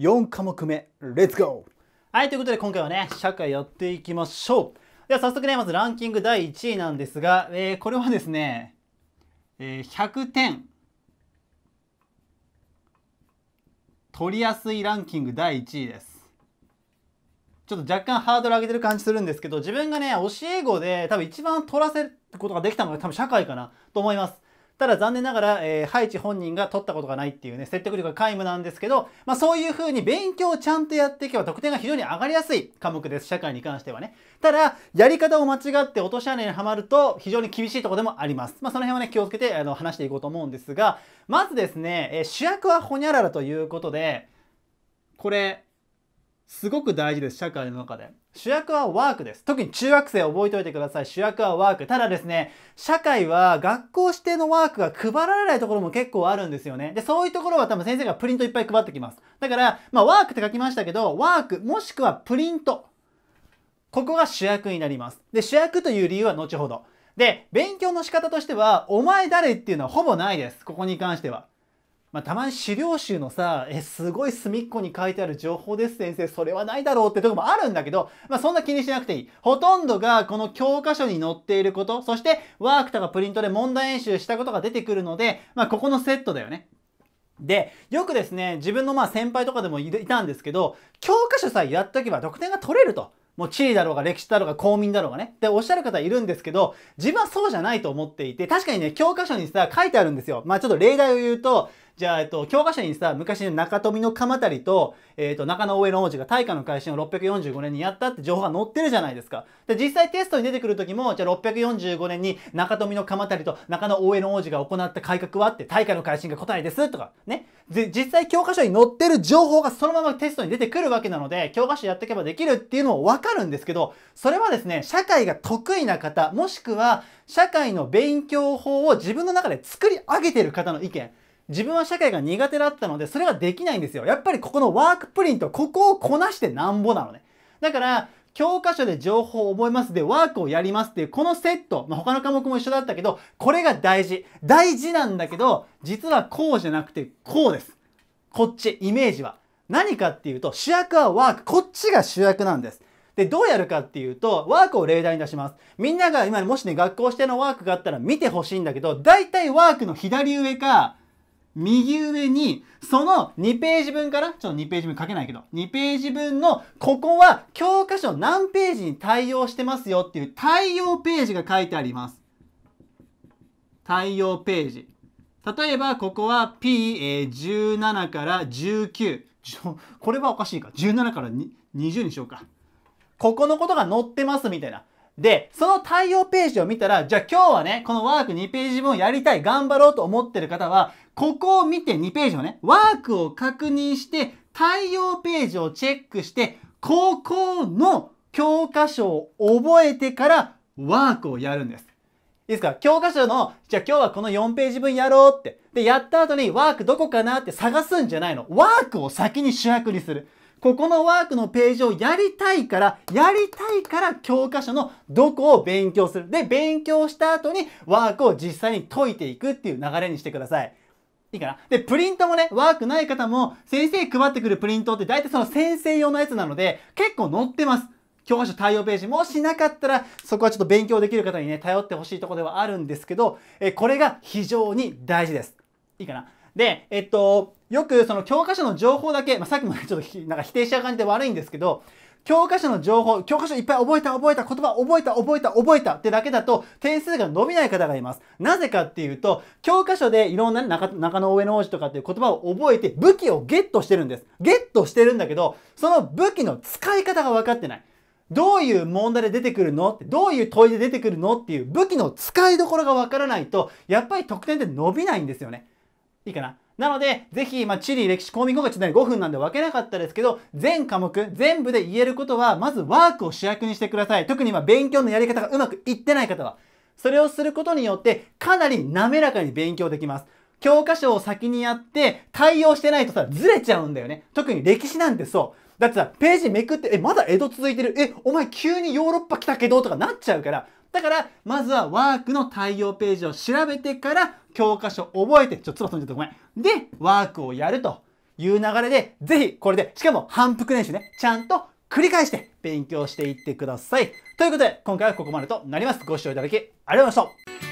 4科目目、レッツゴーはい、ということで今回はね、社会やっていきましょうでは早速ね、まずランキング第1位なんですが、えー、これはですね、えー、100点取りやすいランキング第1位です。ちょっと若干ハードル上げてる感じするんですけど、自分がね、教え子で多分一番取らせることができたのが多分社会かなと思います。ただ残念ながら、えー、ハイチ本人が取ったことがないっていうね、説得力が皆無なんですけど、まあそういう風に勉強をちゃんとやっていけば得点が非常に上がりやすい科目です。社会に関してはね。ただ、やり方を間違って落とし穴にはまると非常に厳しいとこでもあります。まあその辺はね、気をつけてあの話していこうと思うんですが、まずですね、えー、主役はホニャララということで、これ、すごく大事です、社会の中で。主役はワークです。特に中学生覚えておいてください。主役はワーク。ただですね、社会は学校指定のワークが配られないところも結構あるんですよね。で、そういうところは多分先生がプリントいっぱい配ってきます。だから、まあワークって書きましたけど、ワークもしくはプリント。ここが主役になります。で、主役という理由は後ほど。で、勉強の仕方としては、お前誰っていうのはほぼないです。ここに関しては。まあ、たまに資料集のさ、え、すごい隅っこに書いてある情報です先生、それはないだろうってとこもあるんだけど、まあ、そんな気にしなくていい。ほとんどがこの教科書に載っていること、そしてワークとかプリントで問題演習したことが出てくるので、まあ、ここのセットだよね。で、よくですね、自分のまあ先輩とかでもいたんですけど、教科書さえやっとけば得点が取れると。もう地理だろうが歴史だろうが公民だろうがねっておっしゃる方いるんですけど、自分はそうじゃないと思っていて、確かにね、教科書にさ、書いてあるんですよ。まあちょっと例題を言うと、じゃあ、えっと、教科書にさ、昔の中富の鎌足と、えっと、中野大江の王子が大化の改新を645年にやったって情報が載ってるじゃないですか。で、実際テストに出てくる時も、じゃあ645年に中富の鎌足と中野大江の王子が行った改革はって、大化の改新が答えですとか、ね。で、実際教科書に載ってる情報がそのままテストに出てくるわけなので、教科書やっていけばできるっていうのもわかるんですけど、それはですね、社会が得意な方、もしくは、社会の勉強法を自分の中で作り上げてる方の意見。自分は社会が苦手だったので、それができないんですよ。やっぱりここのワークプリント、ここをこなしてなんぼなのね。だから、教科書で情報を覚えますで、ワークをやりますっていう、このセット、まあ、他の科目も一緒だったけど、これが大事。大事なんだけど、実はこうじゃなくて、こうです。こっち、イメージは。何かっていうと、主役はワーク。こっちが主役なんです。で、どうやるかっていうと、ワークを例題に出します。みんなが今もしね、学校指定のワークがあったら見てほしいんだけど、大体ワークの左上か、右上に、その2ページ分から、ちょっと2ページ分書けないけど、2ページ分の、ここは教科書何ページに対応してますよっていう対応ページが書いてあります。対応ページ。例えば、ここは P17 から19。これはおかしいか。17から20にしようか。ここのことが載ってますみたいな。で、その対応ページを見たら、じゃあ今日はね、このワーク2ページ分やりたい、頑張ろうと思ってる方は、ここを見て2ページをね、ワークを確認して、対応ページをチェックして、高校の教科書を覚えてからワークをやるんです。いいですか教科書の、じゃあ今日はこの4ページ分やろうって。で、やった後にワークどこかなって探すんじゃないの。ワークを先に主役にする。ここのワークのページをやりたいから、やりたいから教科書のどこを勉強する。で、勉強した後にワークを実際に解いていくっていう流れにしてください。いいかなで、プリントもね、ワークない方も、先生配ってくるプリントって大体その先生用のやつなので、結構載ってます。教科書対応ページ、もしなかったら、そこはちょっと勉強できる方にね、頼ってほしいとこではあるんですけど、えこれが非常に大事です。いいかなで、えっと、よくその教科書の情報だけ、まあ、さっきもね、ちょっとなんか否定しちゃう感じで悪いんですけど、教科書の情報、教科書いっぱい覚えた覚えた言葉覚えた覚えた覚えたってだけだと点数が伸びない方がいます。なぜかっていうと、教科書でいろんな、中中野上の王子とかっていう言葉を覚えて武器をゲットしてるんです。ゲットしてるんだけど、その武器の使い方が分かってない。どういう問題で出てくるのどういう問いで出てくるのっていう武器の使いどころがわからないと、やっぱり得点って伸びないんですよね。いいかななので、ぜひ、まあ、地理、歴史、公民語がちょっと5分なんで分けなかったですけど、全科目、全部で言えることは、まずワークを主役にしてください。特に今、勉強のやり方がうまくいってない方は。それをすることによって、かなり滑らかに勉強できます。教科書を先にやって、対応してないとさ、ずれちゃうんだよね。特に歴史なんてそう。だってさ、ページめくって、え、まだ江戸続いてる。え、お前急にヨーロッパ来たけどとかなっちゃうから、だから、まずはワークの対応ページを調べてから、教科書覚えて、ちょっと唾飛んじゃったごめん。で、ワークをやるという流れで、ぜひこれで、しかも反復練習ね、ちゃんと繰り返して勉強していってください。ということで、今回はここまでとなります。ご視聴いただきありがとうございました。